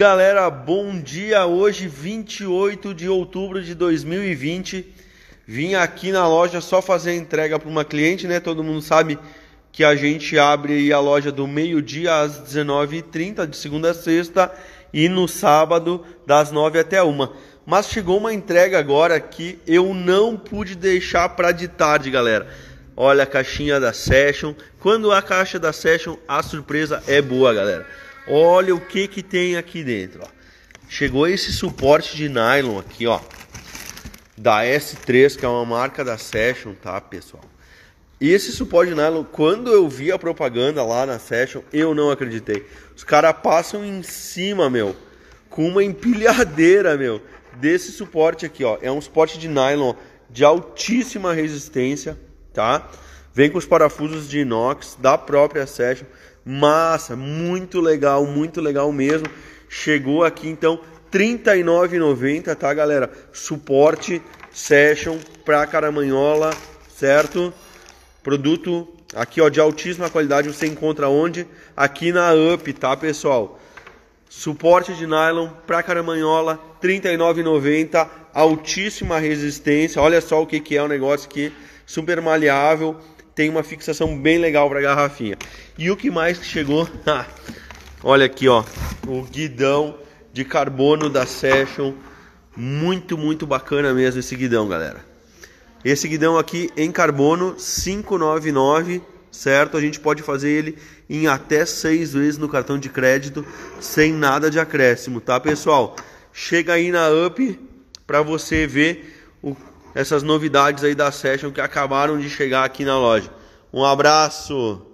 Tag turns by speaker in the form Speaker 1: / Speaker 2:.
Speaker 1: Galera, bom dia. Hoje, 28 de outubro de 2020, vim aqui na loja só fazer a entrega para uma cliente, né? Todo mundo sabe que a gente abre a loja do meio-dia às 19h30, de segunda a sexta, e no sábado das 9 até 1. Mas chegou uma entrega agora que eu não pude deixar para de tarde, galera. Olha a caixinha da Session. Quando a caixa da Session, a surpresa é boa, galera. Olha o que que tem aqui dentro, ó. Chegou esse suporte de nylon aqui, ó. Da S3, que é uma marca da Session, tá, pessoal? Esse suporte de nylon, quando eu vi a propaganda lá na Session, eu não acreditei. Os caras passam em cima, meu, com uma empilhadeira, meu, desse suporte aqui, ó. É um suporte de nylon de altíssima resistência, tá? Vem com os parafusos de inox da própria Session. Massa, muito legal, muito legal mesmo. Chegou aqui então R$ 39,90, tá, galera? Suporte session para caramanhola, certo? Produto aqui ó de altíssima qualidade, você encontra onde? Aqui na UP, tá, pessoal? Suporte de nylon para caramanhola, R$ 39,90, altíssima resistência. Olha só o que que é o negócio aqui, super maleável tem uma fixação bem legal para garrafinha. E o que mais que chegou? Olha aqui, ó, o guidão de carbono da Session, muito, muito bacana mesmo esse guidão, galera. Esse guidão aqui em carbono 599, certo? A gente pode fazer ele em até seis vezes no cartão de crédito, sem nada de acréscimo, tá, pessoal? Chega aí na UP para você ver o essas novidades aí da Session que acabaram de chegar aqui na loja. Um abraço!